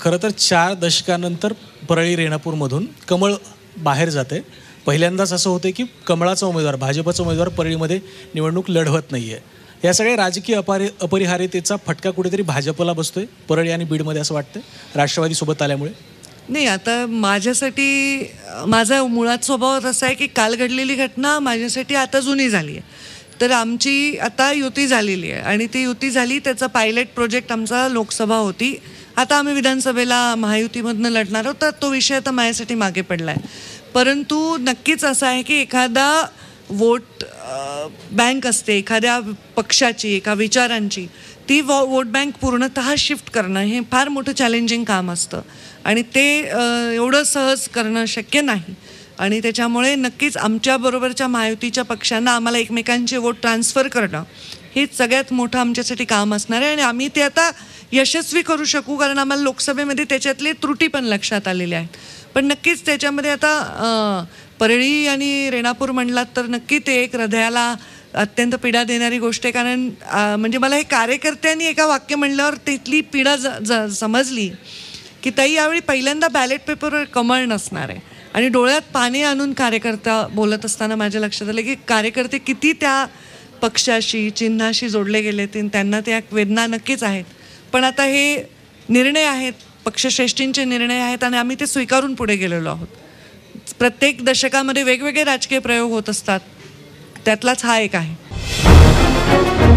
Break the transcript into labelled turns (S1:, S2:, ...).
S1: खरं तर चार दशकानंतर परळी रेणापूरमधून कमळ बाहेर जाते पहिल्यांदाच असं होतं की कमळाचा उमेदवार भाजपचा उमेदवार परळीमध्ये निवडणूक लढवत नाही आहे या सगळ्या राजकीय अपारि अपरिहार्यतेचा फटका कुठेतरी भाजपला आहे परळी आणि बीडमध्ये असं वाटतं राष्ट्रवादीसोबत आल्यामुळे
S2: नाही आता माझ्यासाठी माझा मुळात स्वभाव तसा आहे की काल घडलेली घटना माझ्यासाठी आता जुनी झाली आहे तर आमची आता युती झालेली आहे आणि ती युती झाली त्याचा पायलट प्रोजेक्ट आमचा लोकसभा होती आता आम्ही विधानसभेला महायुतीमधनं लढणार आहोत तर तो विषय आता माझ्यासाठी मागे पडला आहे परंतु नक्कीच असं आहे की एखादा वोट बँक असते एखाद्या पक्षाची एका विचारांची ती वॉ वोट बँक पूर्णतः शिफ्ट करणं हे फार मोठं चॅलेंजिंग काम असतं आणि ते एवढं सहज करणं शक्य नाही आणि त्याच्यामुळे नक्कीच आमच्याबरोबरच्या महायुतीच्या पक्षांना आम्हाला एकमेकांचे वोट ट्रान्स्फर करणं हेच सगळ्यात मोठं आमच्यासाठी काम असणार आहे आणि आम्ही ते आता यशस्वी करू शकू कारण आम्हाला लोकसभेमध्ये त्याच्यातले त्रुटी पण लक्षात आलेल्या आहेत पण नक्कीच त्याच्यामध्ये आता परळी आणि रेणापूर म्हणलात तर नक्की ते एक हृदयाला अत्यंत पीडा देणारी गोष्ट आहे कारण म्हणजे मला हे कार्यकर्त्यांनी एका वाक्य म्हणल्यावर तिथली पीडा ज ज समजली की ताई यावेळी पहिल्यांदा बॅलेट पेपरवर कमळ नसणार आहे आणि डोळ्यात पाणी आणून कार्यकर्ता बोलत असताना माझ्या लक्षात आलं की कार्यकर्ते किती त्या पक्षाशी चिन्हाशी जोडले गेले ते त्यांना त्या वेदना नक्कीच आहेत पण आता हे निर्णय आहेत पक्षश्रेष्ठींचे निर्णय आहेत आणि आम्ही ते स्वीकारून पुढे गेलेलो आहोत प्रत्येक दशकामध्ये वेगवेगळे राजकीय प्रयोग होत असतात त्यातलाच हा एक आहे